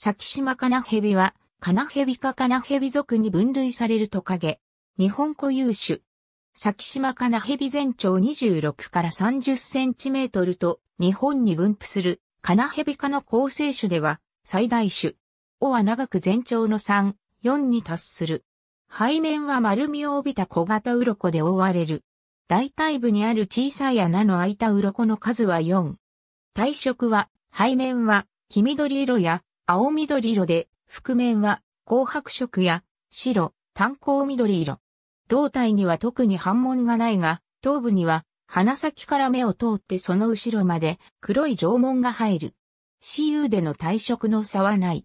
先島カナヘビは、カナヘビ科カナヘビ属に分類されるトカゲ。日本固有種。先島カナヘビ全長26から30センチメートルと、日本に分布するカナヘビ科の構成種では、最大種。尾は長く全長の3、4に達する。背面は丸みを帯びた小型鱗で覆われる。大体部にある小さい穴の開いた鱗の数は4。体色は、背面は黄緑色や青緑色で、覆面は紅白色や白、炭鉱緑色。胴体には特に反紋がないが、頭部には鼻先から目を通ってその後ろまで黒い縄文が入る。私有での体色の差はない。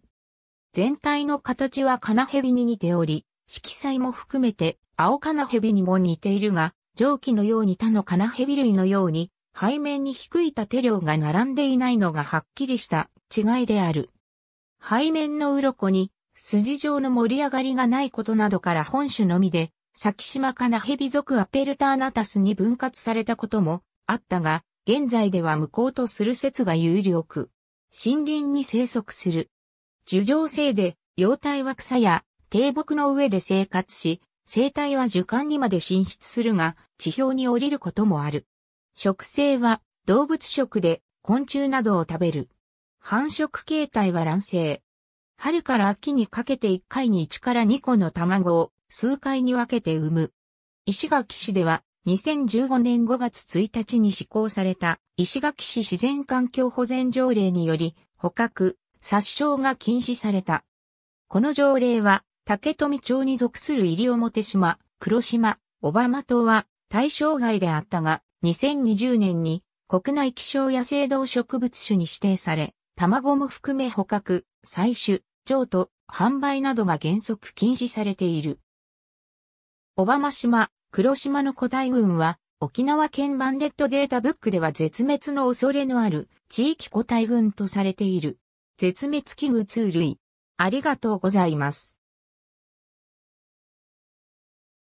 全体の形はカナヘビに似ており、色彩も含めて青カナヘビにも似ているが、蒸気のように他のカナヘビ類のように背面に低い縦量が並んでいないのがはっきりした違いである。背面の鱗に筋状の盛り上がりがないことなどから本種のみで、先島かなヘビ属アペルターナタスに分割されたこともあったが、現在では無効とする説が有力。森林に生息する。樹状性で、幼体は草や低木の上で生活し、生態は樹幹にまで進出するが、地表に降りることもある。食性は動物食で昆虫などを食べる。繁殖形態は卵生。春から秋にかけて1回に1から2個の卵を数回に分けて産む。石垣市では2015年5月1日に施行された石垣市自然環境保全条例により捕獲、殺傷が禁止された。この条例は竹富町に属する入表島、黒島、小浜島は対象外であったが2020年に国内希少野生動植物種に指定され、卵も含め捕獲、採取、譲渡、販売などが原則禁止されている。小浜島、黒島の個体群は、沖縄県バンレットデータブックでは絶滅の恐れのある地域個体群とされている。絶滅危惧2類。ありがとうございます。